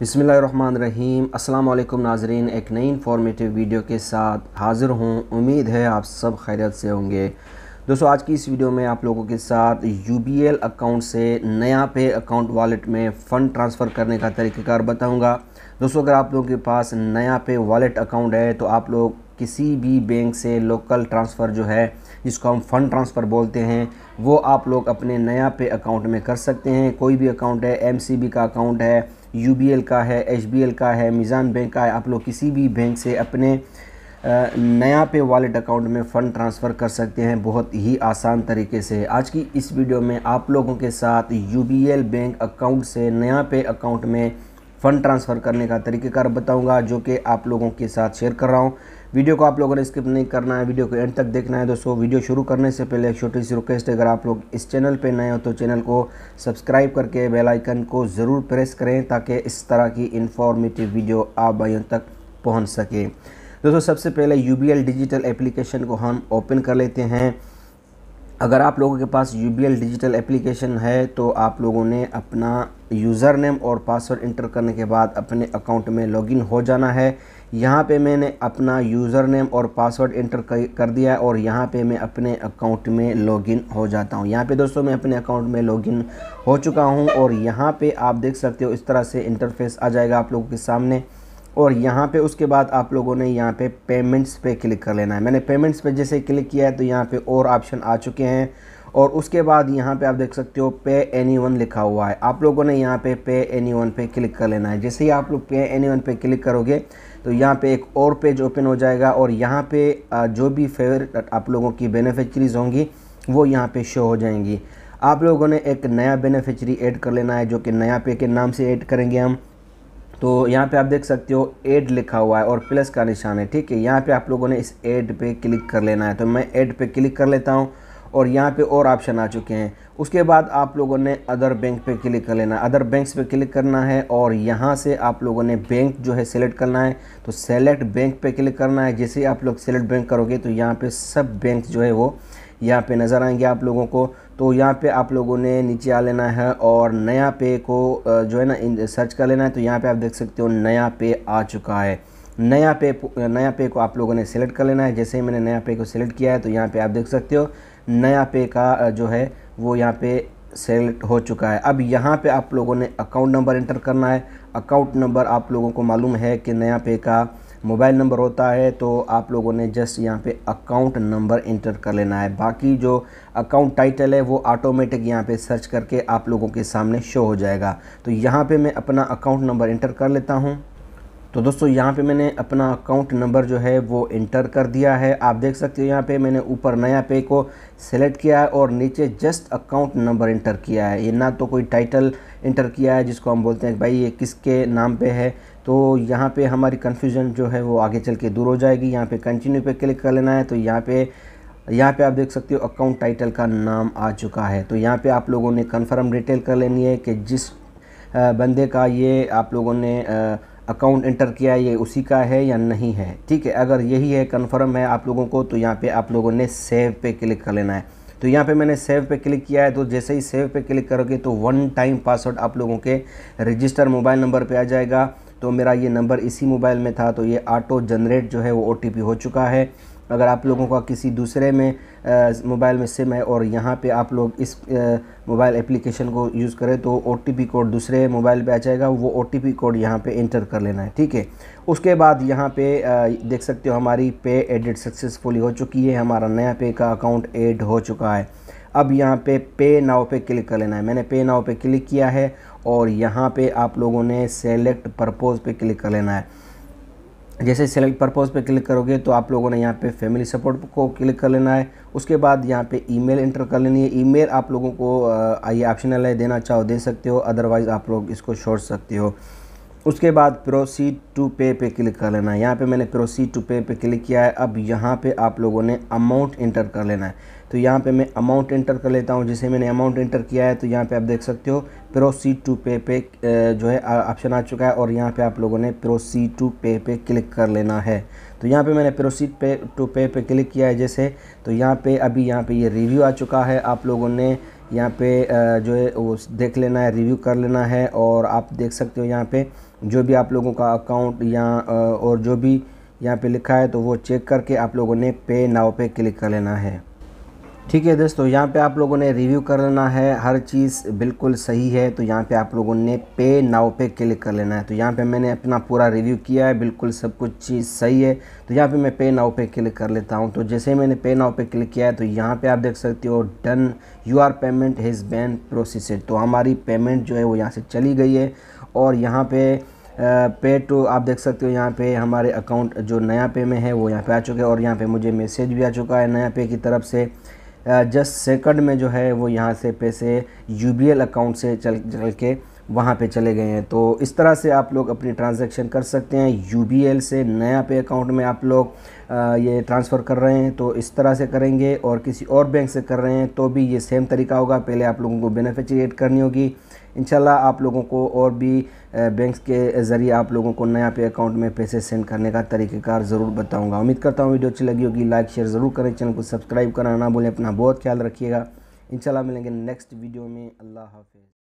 बसमीम् अल्लाम नाजरीन एक नई इन्फॉर्मेटिव वीडियो के साथ हाज़िर हूँ उम्मीद है आप सब खैरत से होंगे दोस्तों आज की इस वीडियो में आप लोगों के साथ यू अकाउंट से नया पे अकाउंट वॉलेट में फ़ंड ट्रांसफ़र करने का तरीक़ार बताऊँगा दोस्तों अगर आप लोगों के पास नया पे वॉलेट अकाउंट है तो आप लोग किसी भी बैंक से लोकल ट्रांसफ़र जो है जिसको हम फ़ंड ट्रांसफ़र बोलते हैं वो आप लोग अपने नया पे अकाउंट में कर सकते हैं कोई भी अकाउंट है एम का अकाउंट है यू का है एच का है मिज़ान बैंक का है आप लोग किसी भी बैंक से अपने नया पे वॉलेट अकाउंट में फ़ंड ट्रांसफ़र कर सकते हैं बहुत ही आसान तरीके से आज की इस वीडियो में आप लोगों के साथ यू बैंक अकाउंट से नया पे अकाउंट में फ़ंड ट्रांसफ़र करने का तरीक़ेकार बताऊंगा जो कि आप लोगों के साथ शेयर कर रहा हूं वीडियो को आप लोगों ने स्किप नहीं करना है वीडियो को एंड तक देखना है दोस्तों वीडियो शुरू करने से पहले एक छोटी सी रिक्वेस्ट है अगर आप लोग इस चैनल पर नए हो तो चैनल को सब्सक्राइब करके बेलाइकन को ज़रूर प्रेस करें ताकि इस तरह की इन्फॉर्मेटिव वीडियो आप भाइयों तक पहुँच सके दोस्तों सबसे पहले यू डिजिटल एप्लीकेशन को हम ओपन कर लेते हैं अगर आप लोगों के पास यू डिजिटल एप्लीकेशन है तो आप लोगों ने अपना यूज़र नेम और पासवर्ड इंटर करने के बाद अपने अकाउंट में लॉगिन हो जाना है यहाँ पे मैंने अपना यूज़र नेम और पासवर्ड इंटर कर दिया है और यहाँ पे मैं अपने अकाउंट में लॉगिन हो जाता हूँ यहाँ पे दोस्तों मैं अपने अकाउंट में लॉगिन हो चुका हूँ और यहाँ पे आप देख सकते हो इस तरह से इंटरफेस आ जाएगा आप लोगों के सामने और यहाँ पे उसके बाद आप लोगों ने यहाँ पे पेमेंट्स पे क्लिक कर लेना है मैंने पेमेंट्स पे जैसे क्लिक किया है तो यहाँ पे और ऑप्शन आ चुके हैं और उसके बाद यहाँ पे आप देख सकते हो पे एनी वन लिखा हुआ है आप लोगों ने यहाँ पे पे एनी वन पे क्लिक कर लेना है जैसे ही आप लोग पे एनी वन पे क्लिक करोगे तो यहाँ पे एक और पेज ओपन हो जाएगा और यहाँ पे जो भी फेवरेट आप लोगों की बेनिफिशरीज होंगी वो यहाँ पे शो हो जाएंगी आप लोगों ने एक नया बेनिफिशरी ऐड कर लेना है जो कि नया पे के नाम से ऐड करेंगे हम तो यहाँ पे आप देख सकते हो एड लिखा हुआ है और प्लस का निशान है ठीक है यहाँ पे आप लोगों ने इस एड पे क्लिक कर लेना है तो मैं एड पे क्लिक कर लेता हूँ और यहाँ पे और ऑप्शन आ चुके हैं उसके बाद आप लोगों ने अदर बैंक पे क्लिक कर लेना अदर बैंक्स पे क्लिक करना है और यहाँ से आप लोगों ने बैंक जो है सेलेक्ट करना है तो सेलेक्ट बैंक पे क्लिक करना है जैसे आप लोग सेलेक्ट बैंक करोगे तो यहाँ पे सब बैंक जो है वो यहाँ पे नज़र आएंगे आप लोगों को तो यहाँ पे आप लोगों ने नीचे आ लेना है और नया पे को जो है ना सर्च कर लेना है तो यहाँ पर आप देख सकते हो नया पे आ चुका है नया पे नया पे को आप लोगों ने सेलेक्ट कर लेना है जैसे ही मैंने नया पे को सिलेक्ट किया है तो यहाँ पे आप देख सकते हो नया पे का जो है वो यहाँ पे सेलेक्ट हो चुका है अब यहाँ पे आप लोगों ने अकाउंट नंबर एंटर करना है अकाउंट नंबर आप लोगों को मालूम है कि नया पे का मोबाइल नंबर होता है तो आप लोगों ने जस्ट यहाँ पे अकाउंट नंबर इंटर कर लेना है बाकी जो अकाउंट टाइटल है वो ऑटोमेटिक यहाँ पे सर्च करके आप लोगों के सामने शो हो जाएगा तो यहाँ पे मैं अपना अकाउंट नंबर इंटर कर लेता हूँ तो दोस्तों यहाँ पे मैंने अपना अकाउंट नंबर जो है वो इंटर कर दिया है आप देख सकते हो यहाँ पे मैंने ऊपर नया पे को सेलेक्ट किया है और नीचे जस्ट अकाउंट नंबर इंटर किया है ये ना तो कोई टाइटल इंटर किया है जिसको हम बोलते हैं भाई ये किसके नाम पे है तो यहाँ पे हमारी कन्फ्यूजन जो है वो आगे चल के दूर हो जाएगी यहाँ पर कंटिन्यू पे क्लिक कर लेना है तो यहाँ पे यहाँ पे आप देख सकते हो अकाउंट टाइटल का नाम आ चुका है तो यहाँ पे आप लोगों ने कंफर्म डिटेल कर लेनी है कि जिस बंदे का ये आप लोगों ने अकाउंट एंटर किया ये उसी का है या नहीं है ठीक है अगर यही है कन्फर्म है आप लोगों को तो यहाँ पर आप लोगों ने सेव पे क्लिक कर लेना है तो यहाँ पे मैंने सेव पे क्लिक किया है तो जैसे ही सेव पे क्लिक करोगे तो वन टाइम पासवर्ड आप लोगों के रजिस्टर मोबाइल नंबर पे आ जाएगा तो मेरा ये नंबर इसी मोबाइल में था तो ये ऑटो जनरेट जो है वो ओ हो चुका है अगर आप लोगों का किसी दूसरे में मोबाइल में सिम है और यहाँ पे आप लोग इस मोबाइल एप्लीकेशन को यूज़ करें तो ओ कोड दूसरे मोबाइल पे आ जाएगा वो ओ कोड यहाँ पे इंटर कर लेना है ठीक है उसके बाद यहाँ पे देख सकते हो हमारी पे एडिट सक्सेसफुली हो चुकी है हमारा नया पे का अकाउंट एड हो चुका है अब यहाँ पे पे नाव पे क्लिक कर लेना है मैंने पे नाव पे क्लिक किया है और यहाँ पे आप लोगों ने सेलेक्ट परपोज़ पे क्लिक कर लेना है जैसे सेलेक्ट पर्पज़ पे क्लिक करोगे तो आप लोगों ने यहाँ पे फैमिली सपोर्ट को क्लिक कर लेना है उसके बाद यहाँ पे ईमेल एंटर कर लेनी है ईमेल आप लोगों को ये ऑप्शनल है देना चाहो दे सकते हो अदरवाइज़ आप लोग इसको छोड़ सकते हो उसके बाद प्रोसीड टू पे पे क्लिक कर लेना है यहाँ पे मैंने प्रोसीड टू पे पे क्लिक किया है अब यहाँ पे आप लोगों ने अमाउंट इंटर कर लेना है तो यहाँ पे मैं अमाउंट इंटर कर लेता हूँ जैसे मैंने अमाउंट इंटर किया है तो यहाँ पे आप देख सकते हो प्रोसीड टू पे पे जो है ऑप्शन आ चुका है और यहाँ पर आप लोगों ने प्रोसीड टू पे पे क्लिक कर लेना है तो यहाँ पर मैंने प्रोसीड पे टू पे पे क्लिक किया है जैसे तो यहाँ पर अभी यहाँ पर ये रिव्यू आ चुका है आप लोगों ने यहाँ पे जो है वो देख लेना है रिव्यू कर लेना है और आप देख सकते हो यहाँ पर जो भी आप लोगों का अकाउंट या और जो भी यहाँ पे लिखा है तो वो चेक करके आप लोगों ने पे नाव पे क्लिक कर लेना है ठीक है दोस्तों यहाँ पे आप लोगों ने रिव्यू कर लेना है हर चीज़ बिल्कुल सही है तो यहाँ पे आप लोगों ने पे नाव पे क्लिक कर लेना है तो यहाँ पे मैंने अपना पूरा रिव्यू किया है बिल्कुल सब कुछ चीज़ सही है तो यहाँ पे मैं पे नाव पे क्लिक कर लेता हूँ तो जैसे ही मैंने पे नाव पे क्लिक किया है तो यहाँ पर आप देख सकते हो done your payment has been processed तो हमारी पेमेंट जो है वो यहाँ से चली गई है और यहाँ पर पे टू आप देख सकते हो यहाँ पे हमारे अकाउंट जो नया पे में है वो यहाँ पे आ चुके हैं और यहाँ पे मुझे मैसेज भी आ चुका है नया पे की तरफ से जस्ट सेकंड में जो है वो यहाँ से पैसे यू अकाउंट से चल चल के वहाँ पे चले गए हैं तो इस तरह से आप लोग अपनी ट्रांजैक्शन कर सकते हैं यू से नया पे अकाउंट में आप लोग ये ट्रांसफ़र कर रहे हैं तो इस तरह से करेंगे और किसी और बैंक से कर रहे हैं तो भी ये सेम तरीका होगा पहले आप लोगों को बेनिफिशिएट करनी होगी इनशाला आप लोगों को और भी बैंक के ज़रिए आप लोगों को नया पे अकाउंट में पैसे सेंड करने का तरीक़ेकार ज़रूर बताऊँगा उम्मीद करता हूँ वीडियो अच्छी लगी होगी लाइक शेयर ज़रूर करें चैनल को सब्सक्राइब करना ना भूलें अपना बहुत ख्याल रखिएगा इनशाला मिलेंगे नेक्स्ट वीडियो में अल्लाह हाफिज़